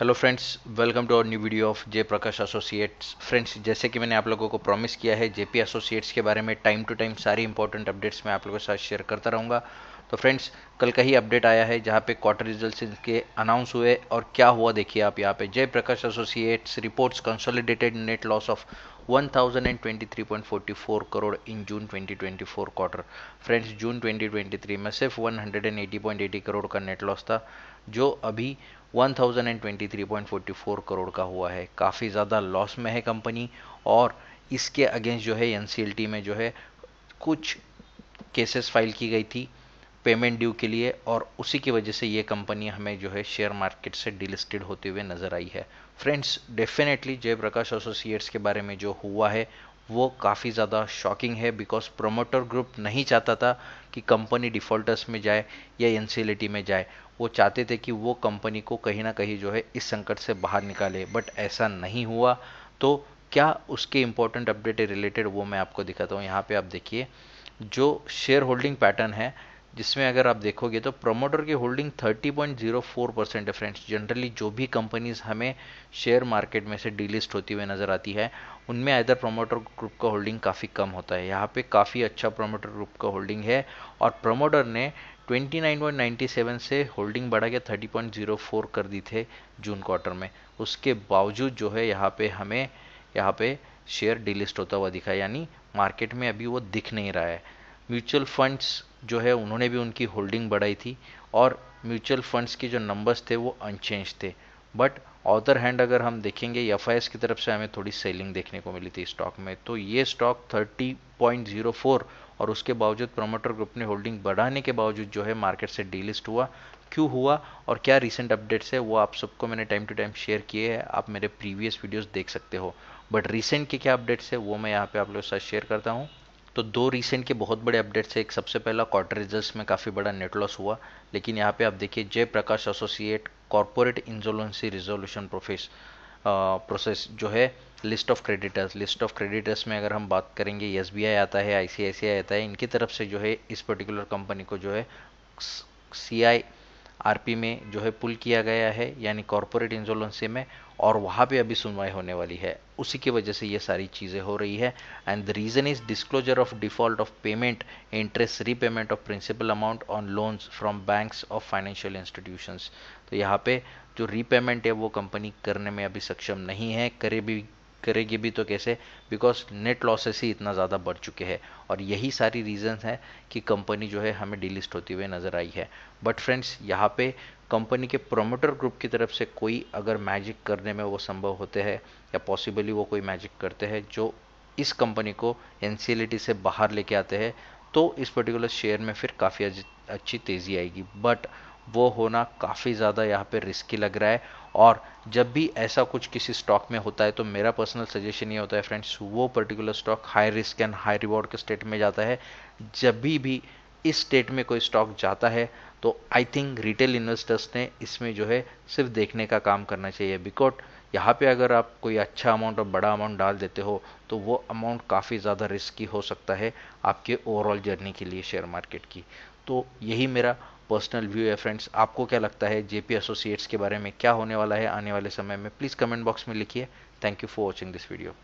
hello friends welcome to our new video of Jai Prakash associates friends जैसे कि मैंने आप लोगों को प्रॉमिस किया है जेपी एसोसिएट्स के बारे में टाइम टू टाइम सारी इंपॉर्टेंट अपडेट्स मैं आप लोगों के साथ शेयर करता रहूँगा तो फ्रेंड्स कल का ही अपडेट आया है जहाँ पे क्वार्टर रिजल्ट्स इनके अनाउंस हुए और क्या हुआ देखिए आप यहाँ पे Jai Prakash associates reports consolidated net loss of 1023.44 crore in June 2024 quarter friends June 2023 में सिर्फ 180.80 करोड़ का नेट लॉस था जो अभी 1023.44 करोड़ का हुआ है काफ़ी ज़्यादा लॉस में है कंपनी और इसके अगेंस्ट जो है एन में जो है कुछ केसेस फाइल की गई थी पेमेंट ड्यू के लिए और उसी की वजह से ये कंपनी हमें जो है शेयर मार्केट से डिलिस्टेड होते हुए नज़र आई है फ्रेंड्स डेफिनेटली जयप्रकाश एसोसिएट्स के बारे में जो हुआ है वो काफ़ी ज़्यादा शॉकिंग है बिकॉज प्रोमोटर ग्रुप नहीं चाहता था कि कंपनी डिफ़ॉल्टर्स में जाए या एन में जाए वो चाहते थे कि वो कंपनी को कहीं ना कहीं जो है इस संकट से बाहर निकाले बट ऐसा नहीं हुआ तो क्या उसके इंपॉर्टेंट अपडेट रिलेटेड वो मैं आपको दिखाता हूँ यहाँ पे आप देखिए जो शेयर होल्डिंग पैटर्न है जिसमें अगर आप देखोगे तो प्रमोटर की होल्डिंग 30.04 परसेंट है फ्रेंड्स जनरली जो भी कंपनीज हमें शेयर मार्केट में से डीलिस्ट होती हुई नज़र आती है उनमें आइधर प्रमोटर ग्रुप का होल्डिंग काफ़ी कम होता है यहाँ पे काफ़ी अच्छा प्रमोटर ग्रुप का होल्डिंग है और प्रमोटर ने 29.97 से होल्डिंग बढ़ा के 30.04 कर दी थे जून क्वार्टर में उसके बावजूद जो है यहाँ पे हमें यहाँ पे शेयर डिलिस्ट होता हुआ दिखा यानी मार्केट में अभी वो दिख नहीं रहा है म्यूचुअल फंड्स जो है उन्होंने भी उनकी होल्डिंग बढ़ाई थी और म्यूचुअल फंड्स के जो नंबर्स थे वो अनचेंज थे बट ऑदर हैंड अगर हम देखेंगे एफ की तरफ से हमें थोड़ी सेलिंग देखने को मिली थी स्टॉक में तो ये स्टॉक 30.04 और उसके बावजूद प्रोमोटर ग्रुप ने होल्डिंग बढ़ाने के बावजूद जो है मार्केट से डीलिस्ट हुआ क्यों हुआ और क्या रिसेंट अपडेट्स है वो आप सबको मैंने टाइम टू टाइम शेयर किए हैं आप मेरे प्रीवियस वीडियोस देख सकते हो बट रिसेंट के क्या अपडेट्स है वो मैं यहाँ पे आप लोगों के साथ शेयर करता हूँ तो दो रीसेंट के बहुत बड़े अपडेट्स है एक सबसे पहला क्वार्टर रिजल्ट में काफ़ी बड़ा नेट लॉस हुआ लेकिन यहाँ पे आप देखिए Jaiprakash associate corporate insolvency resolution process process जो है list of creditors list of creditors में अगर हम बात करेंगे एस आता है आई आता है इनकी तरफ से जो है इस पर्टिकुलर कंपनी को जो है सी आई आरपी में जो है पुल किया गया है यानी कॉरपोरेट इंसोलेंसी में और वहाँ पे अभी सुनवाई होने वाली है उसी की वजह से ये सारी चीज़ें हो रही है and the reason is disclosure of default of payment interest repayment of principal amount on loans from banks of financial institutions तो यहाँ पे जो रीपेमेंट है वो कंपनी करने में अभी सक्षम नहीं है करे भी करेगी भी तो कैसे बिकॉज नेट लॉसेस ही इतना ज़्यादा बढ़ चुके हैं और यही सारी रीजंस हैं कि कंपनी जो है हमें डिलिस्ट होती हुई नज़र आई है बट फ्रेंड्स यहाँ पे कंपनी के प्रोमोटर ग्रुप की तरफ से कोई अगर मैजिक करने में वो संभव होते हैं या पॉसिबली वो कोई मैजिक करते हैं जो इस कंपनी को एन से बाहर लेके आते हैं तो इस पर्टिकुलर शेयर में फिर काफ़ी अच्छी तेज़ी आएगी बट वो होना काफ़ी ज़्यादा यहाँ पे रिस्की लग रहा है और जब भी ऐसा कुछ किसी स्टॉक में होता है तो मेरा पर्सनल सजेशन ये होता है फ्रेंड्स वो particular stock high risk and high reward के स्टेट में जाता है जब भी भी इस स्टेट में कोई स्टॉक जाता है तो आई थिंक रिटेल इन्वेस्टर्स ने इसमें जो है सिर्फ देखने का काम करना चाहिए बिकॉज यहाँ पे अगर आप कोई अच्छा अमाउंट और बड़ा अमाउंट डाल देते हो तो वो अमाउंट काफ़ी ज़्यादा रिस्की हो सकता है आपके ओवरऑल जर्नी के लिए शेयर मार्केट की तो यही मेरा पर्सनल व्यू है फ्रेंड्स आपको क्या लगता है जेपी एसोसिएट्स के बारे में क्या होने वाला है आने वाले समय में प्लीज़ कमेंट बॉक्स में लिखिए thank you for watching this video